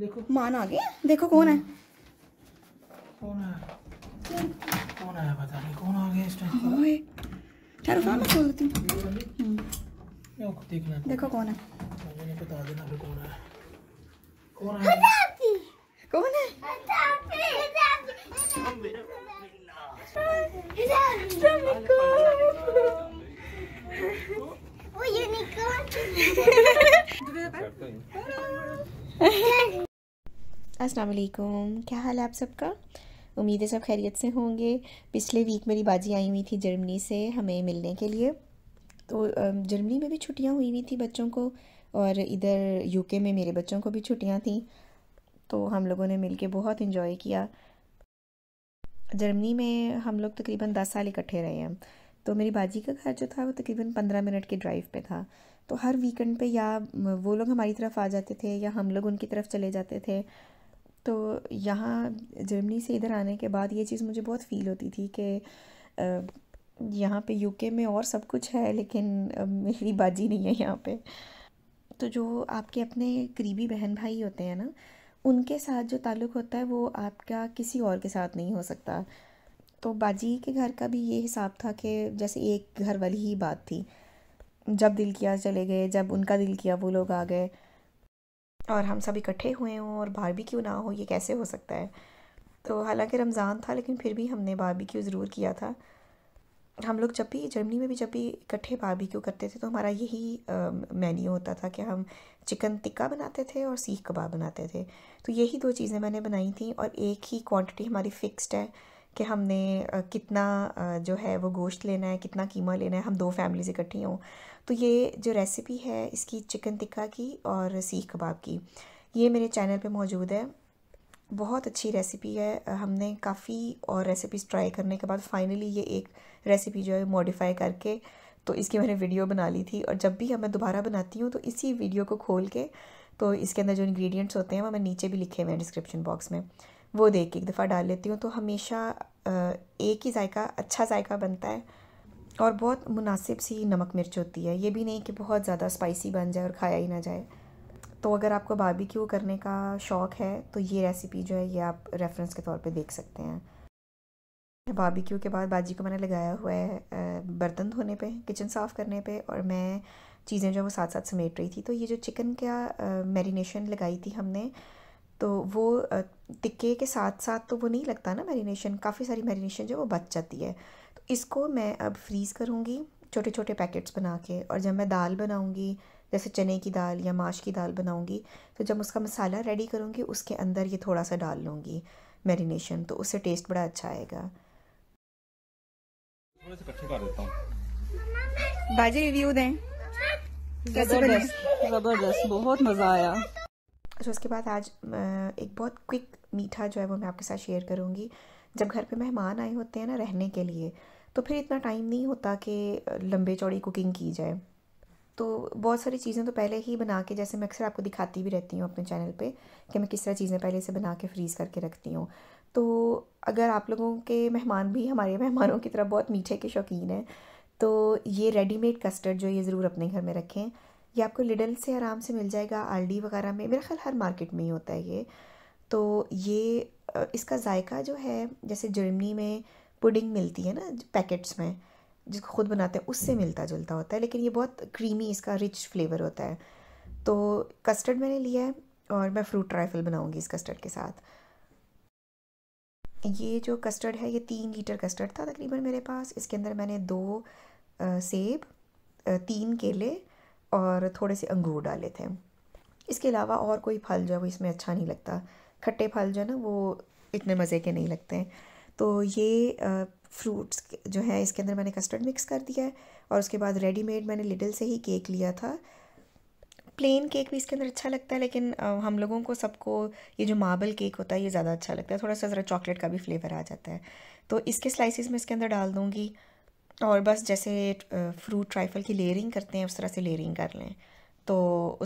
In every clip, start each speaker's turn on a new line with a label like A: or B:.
A: देखो मान आ गया देखो कौन है कौन है कौन है कौन आ गया इस टाइम ओए देखना देखो कौन है मुझे बता देना फिर कौन है कौन है कौन है वो असलकुम क्या हाल है आप सबका उम्मीद है सब खैरियत से होंगे पिछले वीक मेरी बाजी आई हुई थी जर्मनी से हमें मिलने के लिए तो जर्मनी में भी छुट्टियां हुई हुई थी बच्चों को और इधर यूके में मेरे बच्चों को भी छुट्टियां थी तो हम लोगों ने मिलके बहुत इन्जॉय किया जर्मनी में हम लोग तकरीबन दस साल इकट्ठे रहे हैं तो मेरी बाजी का घर जो था वो तकरीबन पंद्रह मिनट के ड्राइव पे था तो हर वीकेंड पे या वो लोग हमारी तरफ आ जाते थे या हम लोग उनकी तरफ चले जाते थे तो यहाँ जर्मनी से इधर आने के बाद ये चीज़ मुझे बहुत फ़ील होती थी कि यहाँ पे यूके में और सब कुछ है लेकिन मेरी बाजी नहीं है यहाँ पे तो जो आपके अपने करीबी बहन भाई होते हैं ना उनके साथ जो ताल्लुक़ होता है वो आपका किसी और के साथ नहीं हो सकता तो बाजी के घर का भी ये हिसाब था कि जैसे एक घर वाली ही बात थी जब दिल किया चले गए जब उनका दिल किया वो लोग आ गए और हम सब इकट्ठे हुए हों और क्यों ना हो ये कैसे हो सकता है तो हालांकि रमज़ान था लेकिन फिर भी हमने क्यों ज़रूर किया था हम लोग जब भी जर्मनी में भी जब भी इकट्ठे क्यों करते थे तो हमारा यही मेन्यू होता था कि हम चिकन टिक्का बनाते थे और सीख कबाब बनाते थे तो यही दो चीज़ें मैंने बनाई थी और एक ही क्वांटिटी हमारी फ़िक्स्ड है कि हमने कितना जो है वो गोश्त लेना है कितना कीमा लेना है हम दो फैमिलीज़ इकट्ठी हों तो ये जो रेसिपी है इसकी चिकन टिक्का की और सीख कबाब की ये मेरे चैनल पे मौजूद है बहुत अच्छी रेसिपी है हमने काफ़ी और रेसिपीज़ ट्राई करने के बाद फाइनली ये एक रेसिपी जो है मॉडिफाई करके तो इसकी मैंने वीडियो बना ली थी और जब भी मैं दोबारा बनाती हूँ तो इसी वीडियो को खोल के तो इसके अंदर जो इंग्रेडिएंट्स होते हैं वो मैं नीचे भी लिखे हुए हैं डिस्क्रिप्शन बॉक्स में वो देख के एक दफ़ा डाल लेती हूँ तो हमेशा एक ही जायका अच्छा जायका बनता है और बहुत मुनासिब सी नमक मिर्च होती है ये भी नहीं कि बहुत ज़्यादा स्पाइसी बन जाए और खाया ही ना जाए तो अगर आपको बारबेक्यू करने का शौक़ है तो ये रेसिपी जो है ये आप रेफरेंस के तौर पे देख सकते हैं बारबेक्यू के बाद बाजी को मैंने लगाया हुआ है बर्तन धोने पे किचन साफ़ करने पे और मैं चीज़ें जो वो साथ साथ समेट रही थी तो ये जो चिकन का मैरिनेशन लगाई थी हमने तो वो टिक्के के साथ साथ तो वो नहीं लगता ना मैरिनेशन काफ़ी सारी मैरिनेशन जो वो बच जाती है इसको मैं अब फ्रीज़ करूँगी छोटे छोटे पैकेट्स बना के और जब मैं दाल बनाऊँगी जैसे चने की दाल या माश की दाल बनाऊँगी तो जब उसका मसाला रेडी करूँगी उसके अंदर ये थोड़ा सा डाल लूँगी मैरिनेशन तो उससे टेस्ट बड़ा अच्छा आएगा बाजी रिव्यू दें जबरदस्त बहुत मज़ा आया अच्छा उसके बाद आज एक बहुत क्विक मीठा जो है वो मैं आपके साथ शेयर करूँगी जब घर पे मेहमान आए होते हैं ना रहने के लिए तो फिर इतना टाइम नहीं होता कि लंबे चौड़ी कुकिंग की जाए तो बहुत सारी चीज़ें तो पहले ही बना के जैसे मैं अक्सर आपको दिखाती भी रहती हूँ अपने चैनल पे कि मैं किस तरह चीज़ें पहले से बना के फ्रीज़ करके रखती हूँ तो अगर आप लोगों के मेहमान भी हमारे मेहमानों की तरह बहुत मीठे के शौकीन हैं तो ये रेडीमेड कस्टर्ड जो ये ज़रूर अपने घर में रखें ये आपको लिडल से आराम से मिल जाएगा आलडी वगैरह में मेरा ख्याल हर मार्केट में ही होता है ये तो ये इसका जायका जो है जैसे जर्मनी में पुडिंग मिलती है ना पैकेट्स में जिसको खुद बनाते हैं उससे मिलता जुलता होता है लेकिन ये बहुत क्रीमी इसका रिच फ्लेवर होता है तो कस्टर्ड मैंने लिया है और मैं फ्रूट ट्राइफल बनाऊंगी इस कस्टर्ड के साथ ये जो कस्टर्ड है ये तीन लीटर कस्टर्ड था तकरीबन मेरे पास इसके अंदर मैंने दो सेब तीन केले और थोड़े से अंगूर डाले थे इसके अलावा और कोई फल जो है वो इसमें अच्छा नहीं लगता खट्टे फल जो है ना वो इतने मज़े के नहीं लगते हैं तो ये फ्रूट्स जो है इसके अंदर मैंने कस्टर्ड मिक्स कर दिया है और उसके बाद रेडीमेड मैंने लिडल से ही केक लिया था प्लेन केक भी इसके अंदर अच्छा लगता है लेकिन हम लोगों को सबको ये जो मार्बल केक होता है ये ज़्यादा अच्छा लगता है थोड़ा सा ज़रा चॉकलेट का भी फ्लेवर आ जाता है तो इसके स्लाइसिस में इसके अंदर डाल दूँगी और बस जैसे फ्रूट ट्राइफल की लेयरिंग करते हैं उस तरह से लेयरिंग कर लें तो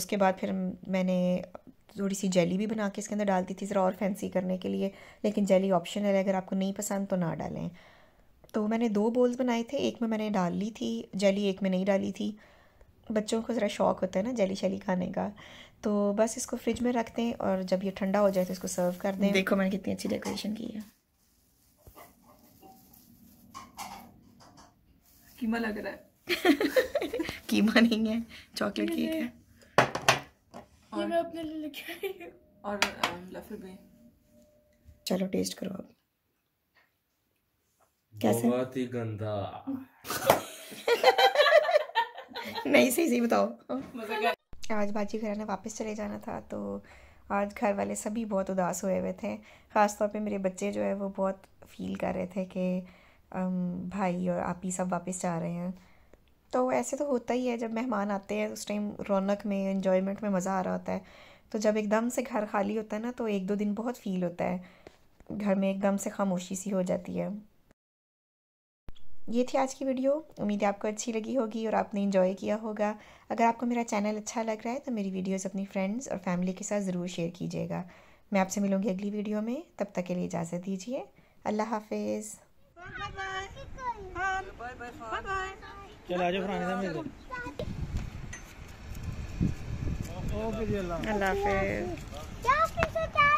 A: उसके बाद फिर मैंने थोड़ी सी जेली भी बना के इसके अंदर डालती थी ज़रा और फैंसी करने के लिए लेकिन जेली ऑप्शनल है अगर आपको नहीं पसंद तो ना डालें तो मैंने दो बोल्स बनाए थे एक में मैंने डाल ली थी जेली एक में नहीं डाली थी बच्चों को ज़रा शौक होता है ना जेली शेली खाने का तो बस इसको फ्रिज में रख दें और जब ये ठंडा हो जाए तो इसको सर्व कर दें देखो मैंने कितनी अच्छी डेकोरेशन की है कीमा लग रहा है कीमा नहीं है चॉकलेट केक है और मैं अपने लिए लेके आई और लफर भी चलो टेस्ट करो अब कैसे बहुत ही गंदा नहीं सही सही बताओ आज बाजी ने वापस चले जाना था तो आज घर वाले सभी बहुत उदास हुए हुए थे ख़ासतौर पे मेरे बच्चे जो है वो बहुत फील कर रहे थे कि भाई और आप ही सब वापस जा रहे हैं तो ऐसे तो होता ही है जब मेहमान आते हैं उस टाइम रौनक में इन्जॉयमेंट में मज़ा आ रहा होता है तो जब एकदम से घर खाली होता है ना तो एक दो दिन बहुत फील होता है घर में एकदम से खामोशी सी हो जाती है ये थी आज की वीडियो उम्मीद है आपको अच्छी लगी होगी और आपने इन्जॉय किया होगा अगर आपको मेरा चैनल अच्छा लग रहा है तो मेरी वीडियोस अपनी फ्रेंड्स और फैमिली के साथ ज़रूर शेयर कीजिएगा मैं आपसे मिलूंगी अगली वीडियो में तब तक के लिए इजाज़त दीजिए अल्लाह हाफिज़ ਚਲ ਆ ਜਾ ਫਰਾਣੇ ਦਾ ਮੇਰੇ ਓਕੇ ਜੀ ਅੱਲਾ ਅੱਲਾ ਹਾਫਿਜ਼